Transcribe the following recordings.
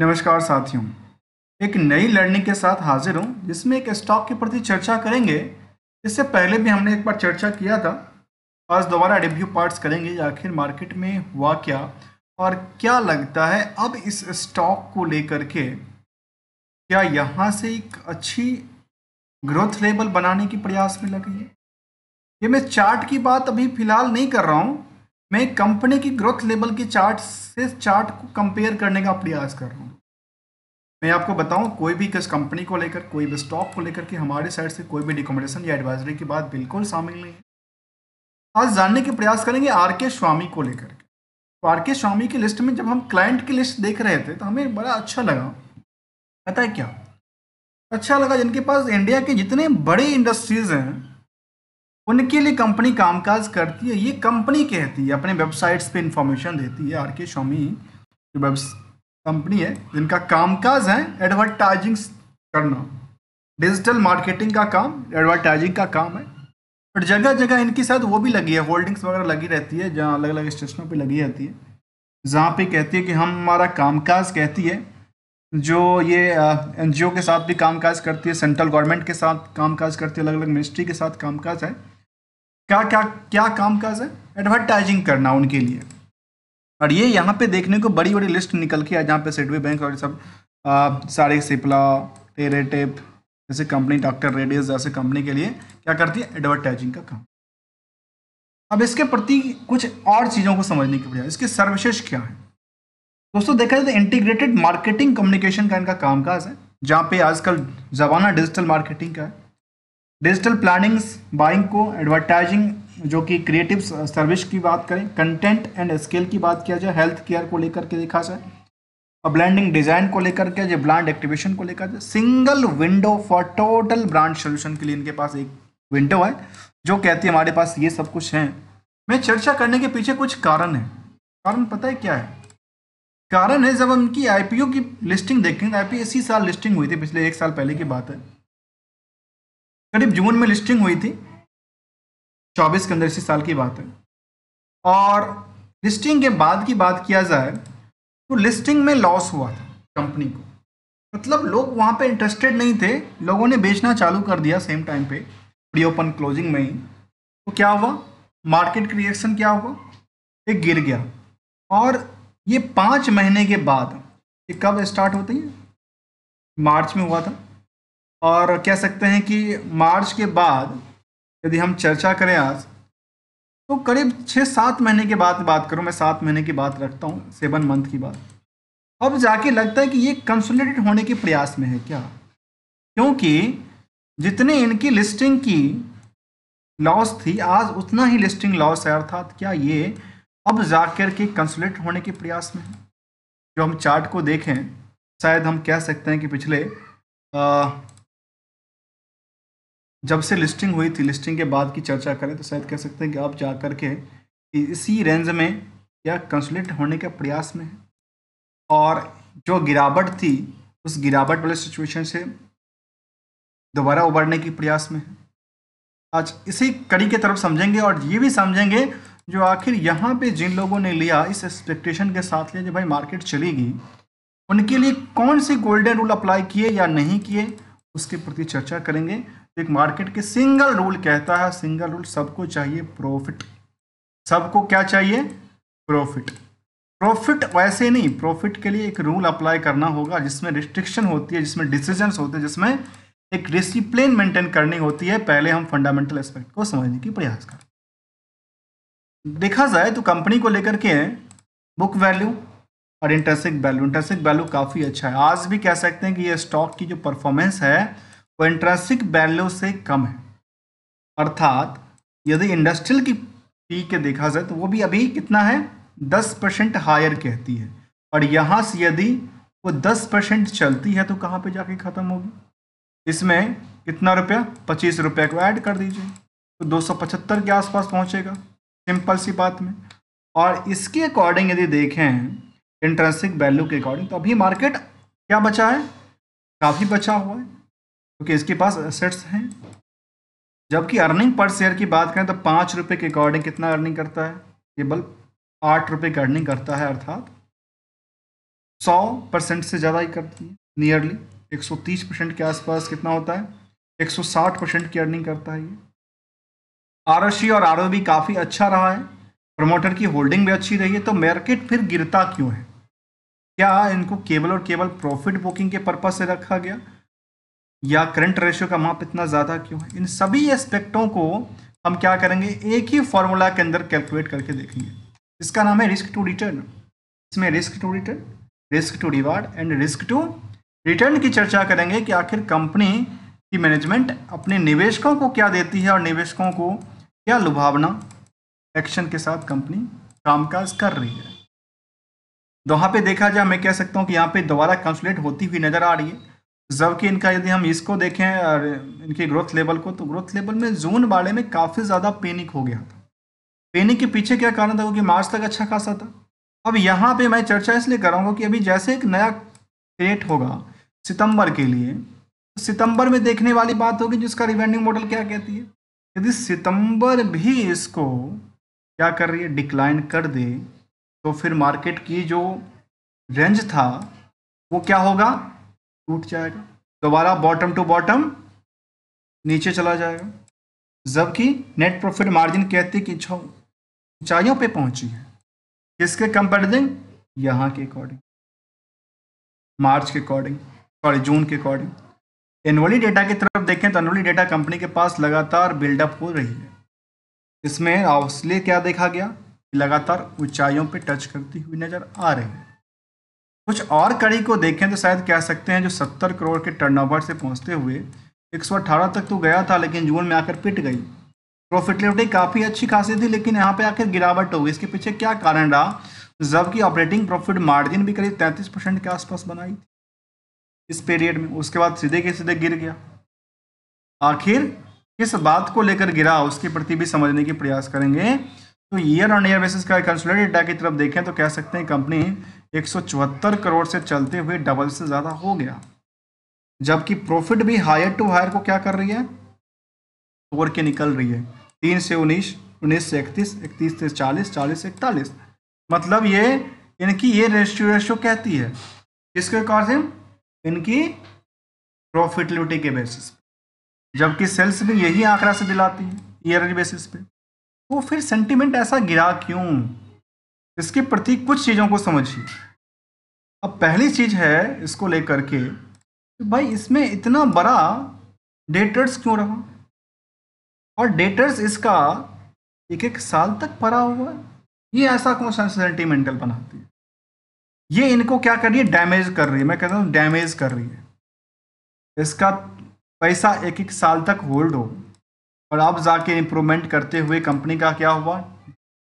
नमस्कार साथियों एक नई लर्निंग के साथ हाजिर हूं जिसमें एक स्टॉक के प्रति चर्चा करेंगे इससे पहले भी हमने एक बार चर्चा किया था आज दोबारा रिव्यू पार्ट्स करेंगे आखिर मार्केट में हुआ क्या और क्या लगता है अब इस स्टॉक को लेकर के क्या यहाँ से एक अच्छी ग्रोथ लेवल बनाने की प्रयास में लगी है ये मैं चार्ट की बात अभी फिलहाल नहीं कर रहा हूँ मैं कंपनी की ग्रोथ लेवल की चार्ट से चार्ट को कंपेयर करने का प्रयास कर रहा हूँ मैं आपको बताऊँ कोई भी किस कंपनी को लेकर कोई भी स्टॉक को लेकर के हमारे साइड से कोई भी रिकमेंडेशन या एडवाइजरी की बात बिल्कुल शामिल नहीं है आज जानने के प्रयास करेंगे आर के स्वामी को लेकर के तो आर के स्वामी की लिस्ट में जब हम क्लाइंट की लिस्ट देख रहे थे तो हमें बड़ा अच्छा लगा पता है क्या अच्छा लगा जिनके पास इंडिया के जितने बड़े इंडस्ट्रीज़ हैं उनके लिए कंपनी कामकाज करती है ये कंपनी कहती है अपने वेबसाइट्स पे इंफॉर्मेशन देती है आर के शोमी जो वेब कंपनी है जिनका कामकाज है एडवर्टाइजिंग करना डिजिटल मार्केटिंग का काम एडवर्टाइजिंग का काम है और जगह जगह इनके साथ वो भी लगी है होल्डिंग्स वगैरह लगी रहती है जहाँ अलग अलग स्टेशनों पर लगी रहती है जहाँ पे कहती है कि हम हमारा कामकाज कहती है जो ये एन के साथ भी कामकाज करती है सेंट्रल गवर्नमेंट के साथ कामकाज करती है अलग अलग मिनिस्ट्री के साथ कामकाज है क्या क्या क्या काम काज है एडवर्टाइजिंग करना उनके लिए और ये यहाँ पे देखने को बड़ी बड़ी लिस्ट निकल के आज जहाँ पे सिडवे बैंक और सब सारे सिपला टेरे टेप जैसे कंपनी डॉक्टर रेडियस जैसे कंपनी के लिए क्या करती है एडवर्टाइजिंग का काम अब इसके प्रति कुछ और चीज़ों को समझने की बजाय इसके सर्विसेज क्या है दोस्तों देखा जाए तो इंटीग्रेटेड मार्केटिंग कम्युनिकेशन का इनका कामकाज है जहाँ पे आजकल जमाना डिजिटल मार्केटिंग का है डिजिटल प्लानिंग्स बाइंग को एडवर्टाइजिंग जो कि क्रिएटिव सर्विस की बात करें कंटेंट एंड स्केल की बात किया जाए हेल्थ केयर को लेकर के देखा जाए और ब्लैंडिंग डिजाइन को लेकर के जो ब्रांड एक्टिवेशन को लेकर जाए single window for total brand solution के लिए इनके पास एक विंडो है जो कहती है हमारे पास ये सब कुछ है मैं चर्चा करने के पीछे कुछ कारण है कारण पता है क्या है कारण है जब उनकी इनकी आईपीओ की लिस्टिंग देखेंगे आईपीओ इसी साल लिस्टिंग हुई थी पिछले एक साल पहले की बात है करीब जून में लिस्टिंग हुई थी चौबीस के अंदर इसी साल की बात है और लिस्टिंग के बाद की बात किया जाए तो लिस्टिंग में लॉस हुआ था कंपनी को मतलब लोग वहाँ पे इंटरेस्टेड नहीं थे लोगों ने बेचना चालू कर दिया सेम टाइम पे प्री ओपन क्लोजिंग में ही तो क्या हुआ मार्केट क्रिएशन रिएक्शन क्या हुआ ये गिर गया और ये पाँच महीने के बाद ये कब स्टार्ट होती है मार्च में हुआ था और कह सकते हैं कि मार्च के बाद यदि हम चर्चा करें आज तो करीब छः सात महीने के बाद बात करूँ मैं सात महीने की बात रखता हूँ सेवन मंथ की बात अब जाके लगता है कि ये कंसोलिडेट होने के प्रयास में है क्या क्योंकि जितने इनकी लिस्टिंग की लॉस थी आज उतना ही लिस्टिंग लॉस है अर्थात क्या ये अब जाकर के कंसोलिडेट होने के प्रयास में है जो हम चार्ट को देखें शायद हम कह सकते हैं कि पिछले आ, जब से लिस्टिंग हुई थी लिस्टिंग के बाद की चर्चा करें तो शायद कह सकते हैं कि आप जा कर के इसी रेंज में या कंसुलेट होने के प्रयास में है और जो गिरावट थी उस गिरावट वाले सिचुएशन से दोबारा उबरने की प्रयास में है आज इसी कड़ी की तरफ समझेंगे और ये भी समझेंगे जो आखिर यहाँ पे जिन लोगों ने लिया इस एक्सपेक्टेशन के साथ लिया जो भाई मार्केट चलेगी उनके लिए कौन से गोल्डन रूल अप्लाई किए या नहीं किए उसके प्रति चर्चा करेंगे एक मार्केट के सिंगल रूल कहता है सिंगल रूल सबको चाहिए प्रॉफिट सबको क्या चाहिए प्रॉफिट प्रॉफिट वैसे नहीं प्रॉफिट के लिए एक रूल अप्लाई करना होगा जिसमें रिस्ट्रिक्शन होती है जिसमें डिसीजन होते हैं जिसमें एक डिसिप्लिन मेंटेन करनी होती है पहले हम फंडामेंटल एस्पेक्ट को समझने की प्रयास करें देखा जाए तो कंपनी को लेकर के बुक वैल्यू और इंटरसिक वैल्यू इंटरसिक वैल्यू काफ़ी अच्छा है आज भी कह सकते हैं कि ये स्टॉक की जो परफॉर्मेंस है वो इंट्रेंसिक वैल्यू से कम है अर्थात यदि इंडस्ट्रियल की पी के देखा जाए तो वो भी अभी कितना है दस परसेंट हायर कहती है और यहाँ से यदि वो दस परसेंट चलती है तो कहाँ पे जाके ख़त्म होगी इसमें कितना रुपया पच्चीस रुपये को ऐड कर दीजिए तो दो सौ पचहत्तर के आसपास पहुँचेगा सिंपल सी बात में और इसके अकॉर्डिंग यदि देखें इंट्रेंसिक वैल्यू के अकॉर्डिंग तो अभी मार्केट क्या बचा है काफ़ी बचा हुआ है क्योंकि इसके पास असेट्स हैं जबकि अर्निंग पर शेयर की बात करें तो पाँच रुपये के अकॉर्डिंग कितना अर्निंग करता है केवल आठ रुपये की अर्निंग करता है अर्थात सौ परसेंट से ज़्यादा ही करती है नियरली एक सौ तीस परसेंट के आसपास कितना होता है एक सौ साठ परसेंट की अर्निंग करता है ये आर और आर काफ़ी अच्छा रहा है प्रमोटर की होल्डिंग भी अच्छी रही है तो मार्केट फिर गिरता क्यों है क्या इनको केवल और केवल प्रॉफिट बुकिंग के पर्पज से रखा गया या करंट रेशियो का माप इतना ज़्यादा क्यों है इन सभी एस्पेक्टों को हम क्या करेंगे एक ही फॉर्मूला के अंदर कैलकुलेट करके देखेंगे इसका नाम है रिस्क टू रिटर्न इसमें risk to return risk to reward and risk to return की चर्चा करेंगे कि आखिर कंपनी की मैनेजमेंट अपने निवेशकों को क्या देती है और निवेशकों को क्या लुभावना एक्शन के साथ कंपनी कामकाज कर रही है तो यहाँ पे देखा जाए मैं कह सकता हूँ कि यहाँ पे दोबारा कंसुलेट होती हुई नजर आ रही है जबकि इनका यदि हम इसको देखें और इनकी ग्रोथ लेवल को तो ग्रोथ लेवल में जून बाड़े में काफ़ी ज़्यादा पेनिक हो गया था पेनिक के पीछे क्या कारण था क्योंकि मार्च तक अच्छा खासा था अब यहाँ पे मैं चर्चा इसलिए कर कि अभी जैसे एक नया डेट होगा सितंबर के लिए तो सितंबर में देखने वाली बात होगी जिसका रिवेंडिंग मॉडल क्या कहती है यदि सितंबर भी इसको क्या कर रही है डिक्लाइन कर दे तो फिर मार्केट की जो रेंज था वो क्या होगा टूट जाएगा दोबारा बॉटम टू बॉटम नीचे चला जाएगा जबकि नेट प्रॉफिट मार्जिन कहते कि ऊंचाइयों पे पहुंची है किसके कंपेरिजन यहाँ के अकॉर्डिंग मार्च के अकॉर्डिंग सॉरी जून के अकॉर्डिंग एनुअली डेटा की तरफ देखें तो एनुअली डेटा कंपनी के पास लगातार बिल्डअप हो रही है इसमें इसलिए क्या देखा गया लगातार ऊंचाइयों पे टच करती हुई नज़र आ रही है कुछ और कड़ी को देखें तो शायद कह सकते हैं जो सत्तर करोड़ के टर्नओवर से पहुंचते हुए एक तक तो गया था लेकिन जून में आकर पिट गई प्रॉफिटेबिलिटी काफ़ी अच्छी खासी थी लेकिन यहाँ पे आकर गिरावट हो गई इसके पीछे क्या कारण रहा जबकि ऑपरेटिंग प्रॉफिट मार्जिन भी करीब 33 परसेंट के आसपास बनाई थी इस पीरियड में उसके बाद सीधे के सीधे गिर गया आखिर किस बात को लेकर गिरा उसके प्रति भी समझने की प्रयास करेंगे तो ईयर ऑन ईयर बेसिस का कंसुलेटेड डेटा की तरफ देखें तो कह सकते हैं कंपनी एक करोड़ से चलते हुए डबल से ज़्यादा हो गया जबकि प्रॉफिट भी हायर टू हायर को क्या कर रही है तोड़ के निकल रही है तीन से उन्नीस उन्नीस से इकतीस इकतीस से चालीस चालीस से इकतालीस मतलब ये इनकी ये रेशियो रेशियो कहती है इसके अकॉर्डिंग इनकी प्रॉफिटलिटी के बेसिस पे जबकि सेल्स भी यही आंकड़ा से दिलाती है ईयरली बेसिस पे वो फिर सेंटिमेंट ऐसा गिरा क्यों इसके प्रति कुछ चीज़ों को समझिए अब पहली चीज़ है इसको लेकर के तो भाई इसमें इतना बड़ा डेटर्स क्यों रहा और डेटर्स इसका एक एक साल तक पड़ा हुआ ये ऐसा कौन सा सेंटिमेंटल बनाती है ये इनको क्या कर रही है डैमेज कर रही है मैं कहता हूँ डैमेज कर रही है इसका पैसा एक एक साल तक होल्ड हो और आप जाके इम्प्रूवमेंट करते हुए कंपनी का क्या हुआ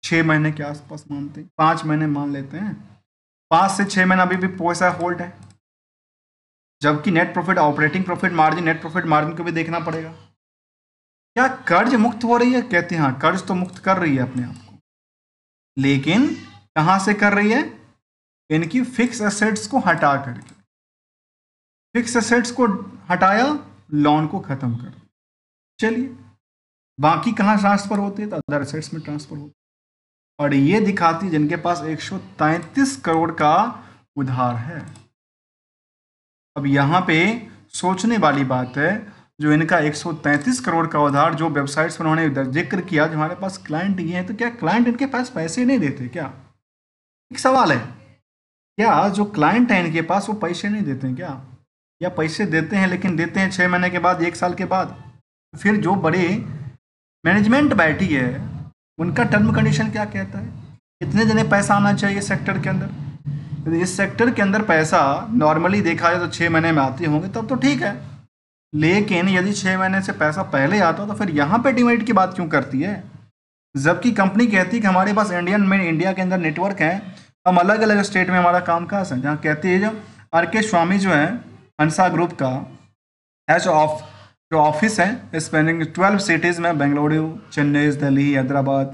छः महीने के आसपास मानते हैं पाँच महीने मान लेते हैं पाँच से छः महीने अभी भी पैसा होल्ड है जबकि net profit operating profit margin net profit margin को भी देखना पड़ेगा क्या कर्ज मुक्त हो रही है कहते हैं हाँ, कर्ज तो मुक्त कर रही है अपने आप को लेकिन कहाँ से कर रही है इनकी फिक्स एसेट्स को हटा करके फिक्स एसेट्स को हटाया लोन को खत्म कर चलिए बाकी कहाँ ट्रांसफर होते हैं तो अदर असेट्स में ट्रांसफर होते और ये दिखाती जिनके पास तैतीस करोड़ का उधार है अब यहाँ पे सोचने वाली बात है जो इनका 133 करोड़ का उधार जो वेबसाइट्स पर उन्होंने जिक्र किया जो हमारे पास क्लाइंट ये हैं तो क्या क्लाइंट इनके पास पैसे नहीं देते क्या एक सवाल है क्या जो क्लाइंट है इनके पास वो पैसे नहीं देते हैं क्या या पैसे देते हैं लेकिन देते हैं छः महीने के बाद एक साल के बाद फिर जो बड़े मैनेजमेंट बैठी है उनका टर्म कंडीशन क्या कहता है कितने जने पैसा आना चाहिए सेक्टर के अंदर यदि इस सेक्टर के अंदर पैसा नॉर्मली देखा जाए तो छः महीने में आते होंगे तब तो ठीक है लेकिन यदि छः महीने से पैसा पहले आता तो फिर यहाँ पर डिमेरिट की बात क्यों करती है जबकि कंपनी कहती है कि हमारे पास इंडियन में इंडिया के अंदर नेटवर्क है हम अलग अलग स्टेट में हमारा काम काज है जहाँ कहती है जो आर के स्वामी जो है हंसा ग्रुप का एज ऑफ जो ऑफिस हैं स्पेनिंग ट्वेल्व सिटीज़ में Bengaluru Chennai Delhi Hyderabad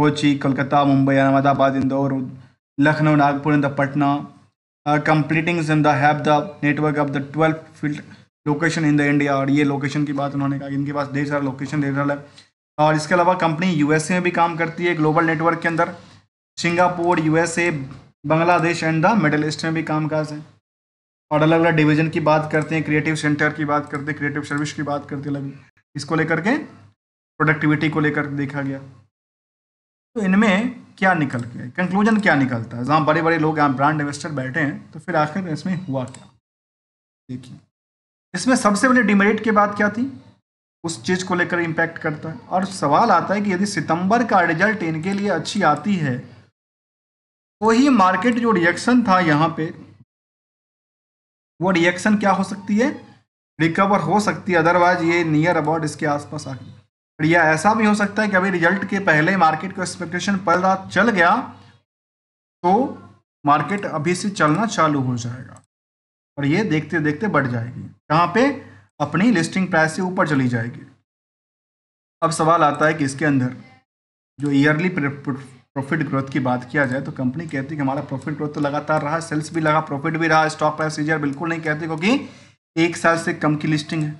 Kochi Kolkata Mumbai Ahmedabad Indore Lucknow Nagpur in the Patna completing in the have the network of the twelve field location in the India और ये लोकेशन की बात उन्होंने कहा इनके पास ढेर सारा लोकेशन ढेर है और इसके अलावा कंपनी यूएसए में भी काम करती है ग्लोबल नेटवर्क के अंदर Singapore USA Bangladesh and the middle east में भी काम काज है और अलग अलग डिवीजन की बात करते हैं क्रिएटिव सेंटर की बात करते हैं क्रिएटिव सर्विस की बात करते अलग इसको लेकर के प्रोडक्टिविटी को लेकर देखा गया तो इनमें क्या निकल के कंक्लूजन क्या निकलता है जहाँ बड़े बड़े लोग यहाँ ब्रांड इन्वेस्टर बैठे हैं तो फिर आखिर इसमें हुआ क्या देखिए इसमें सबसे पहले डिमेरिट की बात क्या थी उस चीज़ को लेकर इम्पैक्ट करता है और सवाल आता है कि यदि सितंबर का रिजल्ट इनके लिए अच्छी आती है वही तो मार्केट जो रिएक्शन था यहाँ पे वो रिएक्शन क्या हो सकती है रिकवर हो सकती है अदरवाइज ये नियर अबाउट इसके आसपास आ गई या ऐसा भी हो सकता है कि अभी रिजल्ट के पहले मार्केट को एक्सपेक्टेशन पल रात चल गया तो मार्केट अभी से चलना चालू हो जाएगा और ये देखते देखते बढ़ जाएगी कहाँ पे अपनी लिस्टिंग प्राइस से ऊपर चली जाएगी अब सवाल आता है कि इसके अंदर जो ईयरली प्रॉफिट ग्रोथ की बात किया जाए तो कंपनी कहती है कि हमारा प्रॉफिट ग्रोथ तो लगातार रहा सेल्स भी लगा प्रॉफिट भी रहा स्टॉक प्राइस सीजर बिल्कुल नहीं कहती क्योंकि एक साल से कम की लिस्टिंग है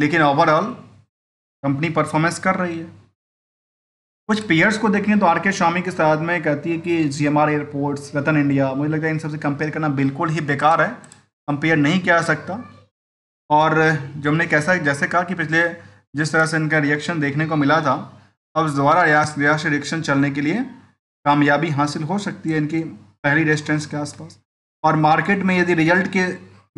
लेकिन ओवरऑल कंपनी परफॉर्मेंस कर रही है कुछ पेयर्स को देखें तो आर के स्वामी के साथ में कहती है कि G M R airports Ratan India मुझे लगता है इन सबसे कंपेयर करना बिल्कुल ही बेकार है कंपेयर नहीं किया सकता और जो हमने कैसा जैसे कहा कि पिछले जिस तरह से इनका रिएक्शन देखने को मिला था अब दोबारा रियाज रियाज एडिक्शन चलने के लिए कामयाबी हासिल हो सकती है इनकी पहली रेजिस्टेंस के आसपास और मार्केट में यदि रिजल्ट के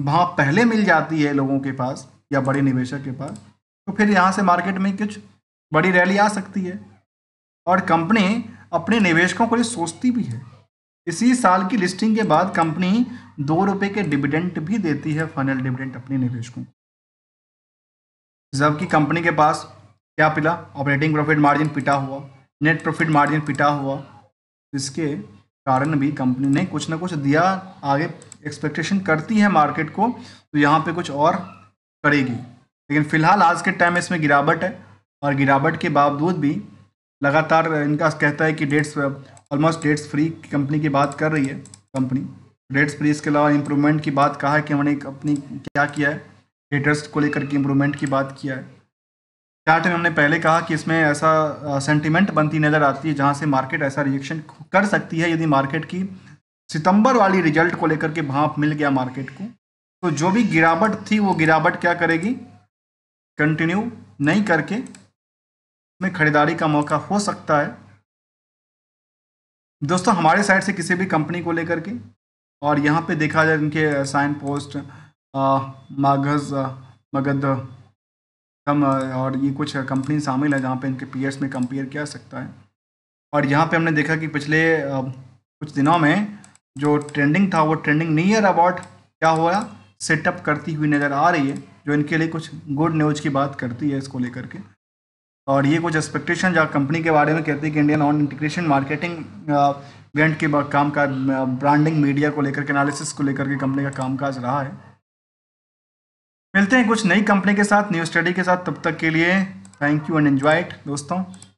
भाव पहले मिल जाती है लोगों के पास या बड़े निवेशक के पास तो फिर यहाँ से मार्केट में कुछ बड़ी रैली आ सकती है और कंपनी अपने निवेशकों को लिए सोचती भी है इसी साल की लिस्टिंग के बाद कंपनी दो रुपये के डिविडेंट भी देती है फाइनल डिविडेंट अपने निवेशकों को जबकि कंपनी के पास क्या पिला ऑपरेटिंग प्रॉफिट मार्जिन पिटा हुआ नेट प्रॉफिट मार्जिन पिटा हुआ इसके कारण भी कंपनी ने कुछ ना कुछ दिया आगे एक्सपेक्टेशन करती है मार्केट को तो यहाँ पे कुछ और करेगी लेकिन फिलहाल आज के टाइम में इसमें गिरावट है और गिरावट के बावजूद भी लगातार इनका कहता है कि debts almost debts free company की बात कर रही है कंपनी डेट्स फ्री इसके अलावा इम्प्रूवमेंट की बात कहा है कि उन्होंने अपनी क्या किया है डेटर्स को लेकर के इम्प्रूवमेंट की बात किया है चार्ट में हमने पहले कहा कि इसमें ऐसा सेंटिमेंट बनती नज़र आती है जहां से मार्केट ऐसा रिएक्शन कर सकती है यदि मार्केट की सितंबर वाली रिजल्ट को लेकर के भाप मिल गया मार्केट को तो जो भी गिरावट थी वो गिरावट क्या करेगी कंटिन्यू नहीं करके में खरीदारी का मौका हो सकता है दोस्तों हमारे साइड से किसी भी कंपनी को लेकर के और यहाँ पे देखा जाए इनके साइन पोस्ट मागज मगध हम और ये कुछ कंपनी शामिल है जहाँ पे इनके पीयर्स में कंपेयर किया सकता है और यहाँ पे हमने देखा कि पिछले कुछ दिनों में जो ट्रेंडिंग था वो ट्रेंडिंग नियर अबाउट क्या हुआ सेटअप करती हुई नज़र आ रही है जो इनके लिए कुछ गुड न्यूज़ की बात करती है इसको लेकर के और ये कुछ एक्सपेक्टेशन जहाँ कंपनी के बारे में कहती है कि Indian on integration marketing event के काम का ब्रांडिंग मीडिया को लेकर के एनालिसिस को लेकर के कंपनी का कामकाज रहा है मिलते हैं कुछ नई कंपनी के साथ न्यू स्टडी के साथ तब तक के लिए थैंक यू एंड एंजॉय दोस्तों